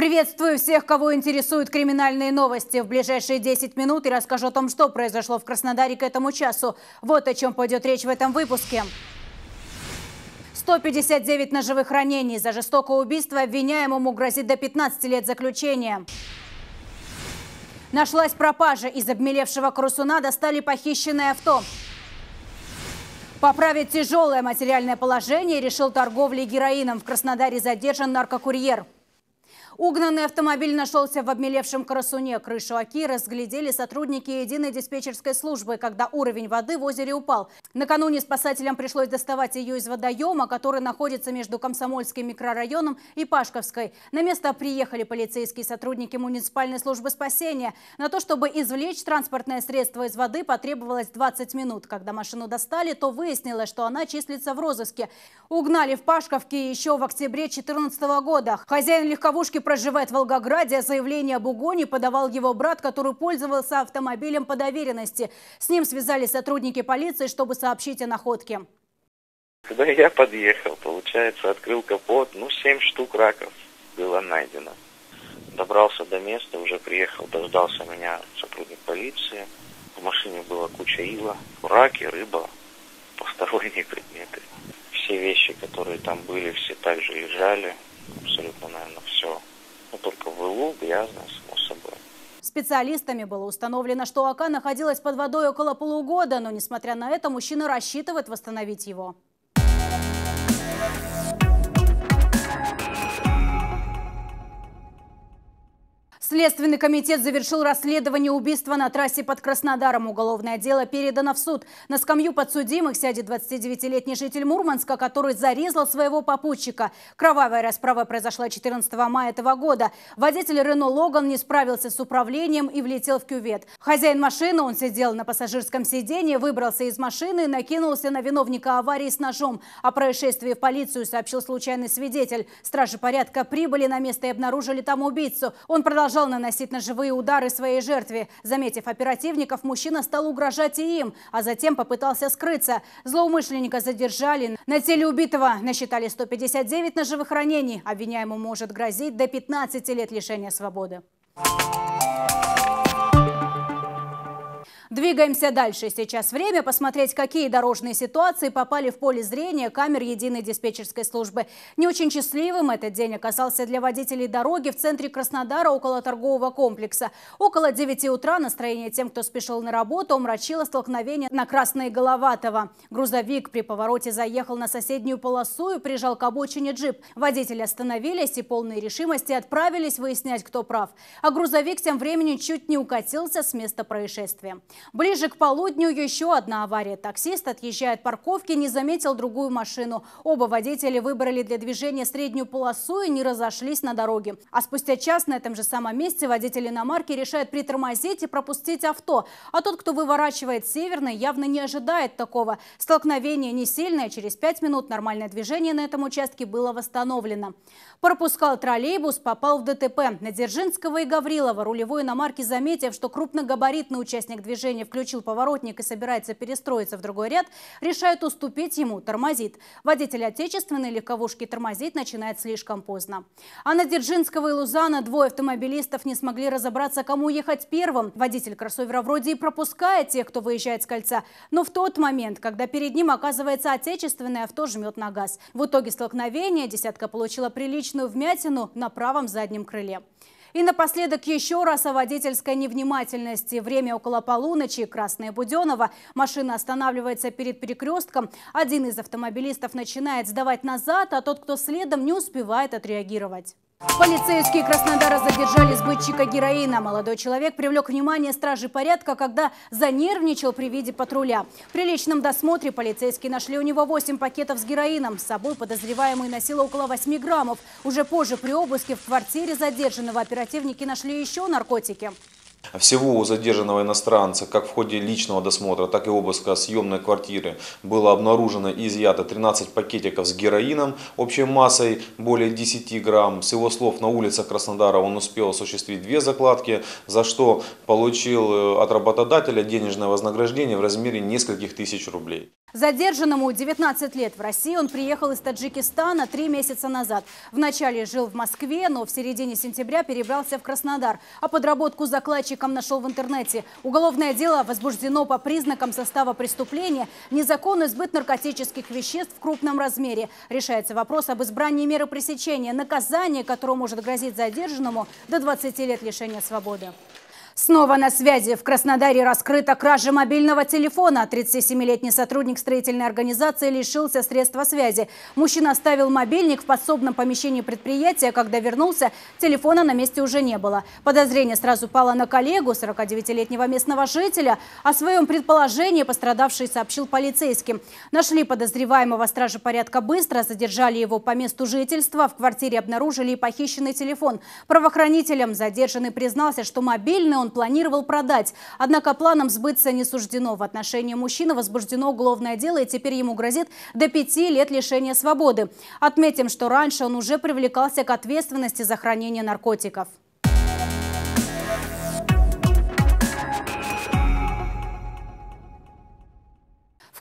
Приветствую всех, кого интересуют криминальные новости. В ближайшие 10 минут я расскажу о том, что произошло в Краснодаре к этому часу. Вот о чем пойдет речь в этом выпуске. 159 ножевых ранений. За жестокое убийство обвиняемому грозит до 15 лет заключения. Нашлась пропажа. Из обмелевшего Крусуна достали похищенное авто. Поправить тяжелое материальное положение решил торговлей героином. В Краснодаре задержан наркокурьер. Угнанный автомобиль нашелся в обмелевшем красуне. Крышу Аки разглядели сотрудники единой диспетчерской службы, когда уровень воды в озере упал. Накануне спасателям пришлось доставать ее из водоема, который находится между Комсомольским микрорайоном и Пашковской. На место приехали полицейские сотрудники муниципальной службы спасения. На то, чтобы извлечь транспортное средство из воды, потребовалось 20 минут. Когда машину достали, то выяснилось, что она числится в розыске. Угнали в Пашковке еще в октябре 2014 года. Хозяин легковушки проживает в Волгограде. А заявление об угоне подавал его брат, который пользовался автомобилем по доверенности. С ним связались сотрудники полиции, чтобы сообщить о находке. Когда я подъехал, получается, открыл капот, ну, семь штук раков было найдено. Добрался до места, уже приехал, дождался меня сотрудник полиции. В машине была куча ила, раки, рыба, посторонние предметы. Все вещи, которые там были, все также лежали. Абсолютно, наверное, Специалистами было установлено, что АК находилась под водой около полугода, но, несмотря на это, мужчина рассчитывает восстановить его. Следственный комитет завершил расследование убийства на трассе под Краснодаром. Уголовное дело передано в суд. На скамью подсудимых сядет 29-летний житель Мурманска, который зарезал своего попутчика. Кровавая расправа произошла 14 мая этого года. Водитель Рено Логан не справился с управлением и влетел в кювет. Хозяин машины, он сидел на пассажирском сиденье, выбрался из машины и накинулся на виновника аварии с ножом. О происшествии в полицию сообщил случайный свидетель. Стражи порядка прибыли на место и обнаружили там убийцу. Он продолжал продолжал наносить ножевые удары своей жертве. Заметив оперативников, мужчина стал угрожать и им, а затем попытался скрыться. Злоумышленника задержали. На теле убитого насчитали 159 ножевых ранений. Обвиняемому может грозить до 15 лет лишения свободы. Thank you. Двигаемся дальше. Сейчас время посмотреть, какие дорожные ситуации попали в поле зрения камер единой диспетчерской службы. Не очень счастливым этот день оказался для водителей дороги в центре Краснодара около торгового комплекса. Около 9 утра настроение тем, кто спешил на работу, умрачило столкновение на Красной Головатова. Грузовик при повороте заехал на соседнюю полосу и прижал к обочине джип. Водители остановились и полной решимости отправились выяснять, кто прав. А грузовик тем временем чуть не укатился с места происшествия. Ближе к полудню еще одна авария. Таксист, отъезжает от парковки, не заметил другую машину. Оба водителя выбрали для движения среднюю полосу и не разошлись на дороге. А спустя час на этом же самом месте водитель иномарки решает притормозить и пропустить авто. А тот, кто выворачивает северный, явно не ожидает такого. Столкновение не сильное. Через пять минут нормальное движение на этом участке было восстановлено. Пропускал троллейбус, попал в ДТП. На Дзержинского и Гаврилова рулевой иномарки, заметив, что крупногабаритный участник движения движения включил поворотник и собирается перестроиться в другой ряд, решает уступить ему, тормозит. Водитель отечественной легковушки тормозить начинает слишком поздно. А на Дзержинского и Лузана двое автомобилистов не смогли разобраться, кому ехать первым. Водитель кроссовера вроде и пропускает тех, кто выезжает с кольца, но в тот момент, когда перед ним оказывается отечественное авто, жмет на газ. В итоге столкновения десятка получила приличную вмятину на правом заднем крыле. И напоследок еще раз о водительской невнимательности. Время около полуночи, Красное Буденова. Машина останавливается перед перекрестком. Один из автомобилистов начинает сдавать назад, а тот, кто следом, не успевает отреагировать. Полицейские Краснодара задержали сбытчика героина. Молодой человек привлек внимание стражи порядка, когда занервничал при виде патруля. При личном досмотре полицейские нашли у него 8 пакетов с героином. С собой подозреваемый носил около 8 граммов. Уже позже при обыске в квартире задержанного оперативники нашли еще наркотики. А всего у задержанного иностранца, как в ходе личного досмотра, так и обыска съемной квартиры, было обнаружено и изъято 13 пакетиков с героином общей массой более 10 грамм. С его слов, на улице Краснодара он успел осуществить две закладки, за что получил э, от работодателя денежное вознаграждение в размере нескольких тысяч рублей. Задержанному 19 лет в России он приехал из Таджикистана три месяца назад. Вначале жил в Москве, но в середине сентября перебрался в Краснодар. А подработку закладчика преступником нашел в интернете. Уголовное дело возбуждено по признакам состава преступления незаконный сбыт наркотических веществ в крупном размере. Решается вопрос об избрании меры пресечения, наказание, которое может грозить задержанному до 20 лет лишения свободы. Снова на связи. В Краснодаре раскрыта кража мобильного телефона. 37-летний сотрудник строительной организации лишился средства связи. Мужчина оставил мобильник в подсобном помещении предприятия. Когда вернулся, телефона на месте уже не было. Подозрение сразу пало на коллегу, 49-летнего местного жителя. О своем предположении пострадавший сообщил полицейским. Нашли подозреваемого стражи порядка быстро, задержали его по месту жительства. В квартире обнаружили и похищенный телефон. Правоохранителям задержанный признался, что мобильный он планировал продать. Однако планам сбыться не суждено. В отношении мужчины возбуждено уголовное дело, и теперь ему грозит до пяти лет лишения свободы. Отметим, что раньше он уже привлекался к ответственности за хранение наркотиков.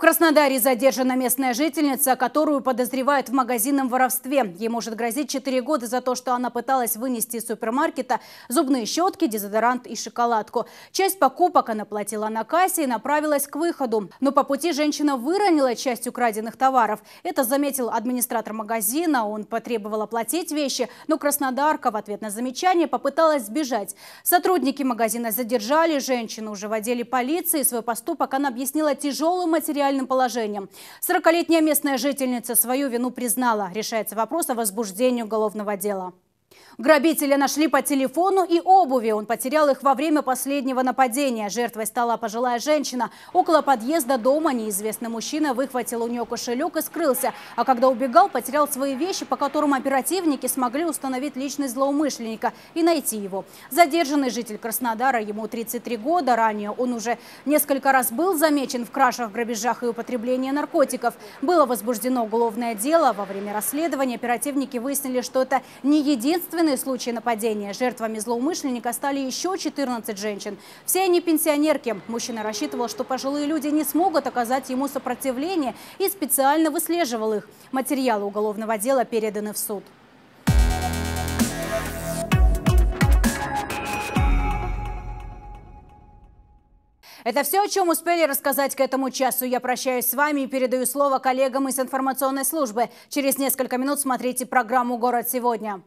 Краснодаре задержана местная жительница, которую подозревают в магазинном воровстве. Ей может грозить 4 года за то, что она пыталась вынести из супермаркета зубные щетки, дезодорант и шоколадку. Часть покупок она платила на кассе и направилась к выходу. Но по пути женщина выронила часть украденных товаров. Это заметил администратор магазина. Он потребовал оплатить вещи, но Краснодарка в ответ на замечание попыталась сбежать. Сотрудники магазина задержали женщину уже в отделе полиции. Свой поступок она объяснила тяжелым материальным чрезвычайным положением. 40-летняя местная жительница свою вину признала. Решается вопрос о возбуждении уголовного дела. Грабителя нашли по телефону и обуви. Он потерял их во время последнего нападения. Жертвой стала пожилая женщина. Около подъезда дома неизвестный мужчина выхватил у нее кошелек и скрылся. А когда убегал, потерял свои вещи, по которым оперативники смогли установить личность злоумышленника и найти его. Задержанный житель Краснодара, ему 33 года. Ранее он уже несколько раз был замечен в крашах, грабежах и употреблении наркотиков. Было возбуждено уголовное дело. Во время расследования оперативники выяснили, что это не единственное Ответственные случаи нападения. Жертвами злоумышленника стали еще 14 женщин. Все они пенсионерки. Мужчина рассчитывал, что пожилые люди не смогут оказать ему сопротивление и специально выслеживал их. Материалы уголовного дела переданы в суд. Это все, о чем успели рассказать к этому часу. Я прощаюсь с вами и передаю слово коллегам из информационной службы. Через несколько минут смотрите программу «Город сегодня».